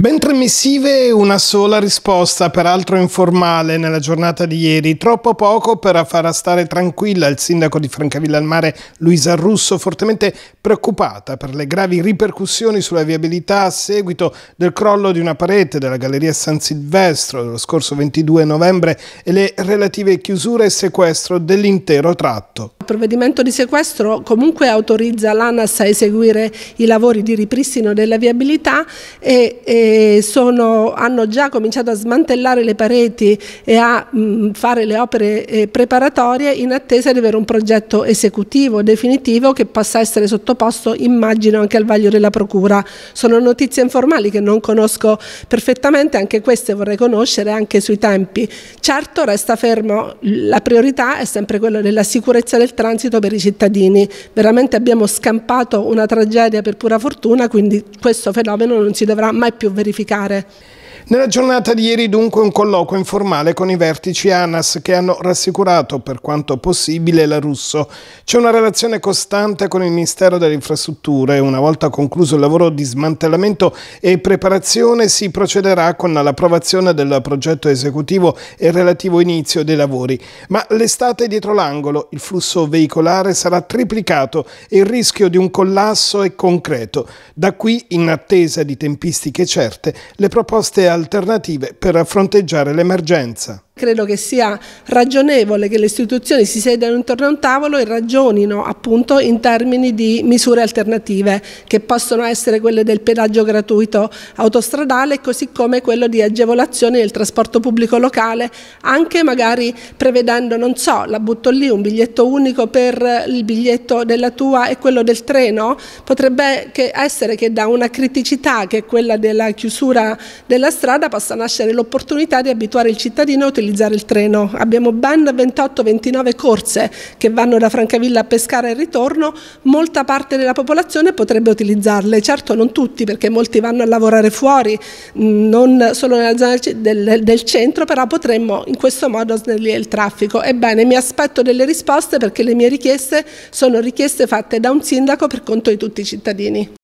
Ben tre missive e una sola risposta, peraltro informale, nella giornata di ieri. Troppo poco per far stare tranquilla il sindaco di Francavilla al Mare, Luisa Russo, fortemente preoccupata per le gravi ripercussioni sulla viabilità a seguito del crollo di una parete della Galleria San Silvestro dello scorso 22 novembre e le relative chiusure e sequestro dell'intero tratto provvedimento di sequestro comunque autorizza l'ANAS a eseguire i lavori di ripristino della viabilità e, e sono, hanno già cominciato a smantellare le pareti e a mh, fare le opere eh, preparatorie in attesa di avere un progetto esecutivo definitivo che possa essere sottoposto immagino anche al vaglio della Procura. Sono notizie informali che non conosco perfettamente, anche queste vorrei conoscere anche sui tempi. Certo resta fermo, la priorità è sempre quella della sicurezza del transito per i cittadini. Veramente abbiamo scampato una tragedia per pura fortuna, quindi questo fenomeno non si dovrà mai più verificare. Nella giornata di ieri dunque un colloquio informale con i vertici ANAS che hanno rassicurato per quanto possibile la Russo. C'è una relazione costante con il Ministero delle Infrastrutture. Una volta concluso il lavoro di smantellamento e preparazione si procederà con l'approvazione del progetto esecutivo e relativo inizio dei lavori. Ma l'estate è dietro l'angolo, il flusso veicolare sarà triplicato e il rischio di un collasso è concreto. Da qui, in attesa di tempistiche certe, le proposte al alternative per fronteggiare l'emergenza. Credo che sia ragionevole che le istituzioni si sedano intorno a un tavolo e ragionino appunto in termini di misure alternative che possono essere quelle del pedaggio gratuito autostradale così come quello di agevolazioni del trasporto pubblico locale anche magari prevedendo non so la butto lì un biglietto unico per il biglietto della tua e quello del treno potrebbe che essere che da una criticità che è quella della chiusura della strada possa nascere l'opportunità di abituare il cittadino a utilizzare utilizzare il treno. Abbiamo ben 28-29 corse che vanno da Francavilla a Pescara e ritorno, molta parte della popolazione potrebbe utilizzarle, certo non tutti perché molti vanno a lavorare fuori, mm, non solo nella zona del, del centro, però potremmo in questo modo snellire il traffico. Ebbene, mi aspetto delle risposte perché le mie richieste sono richieste fatte da un sindaco per conto di tutti i cittadini.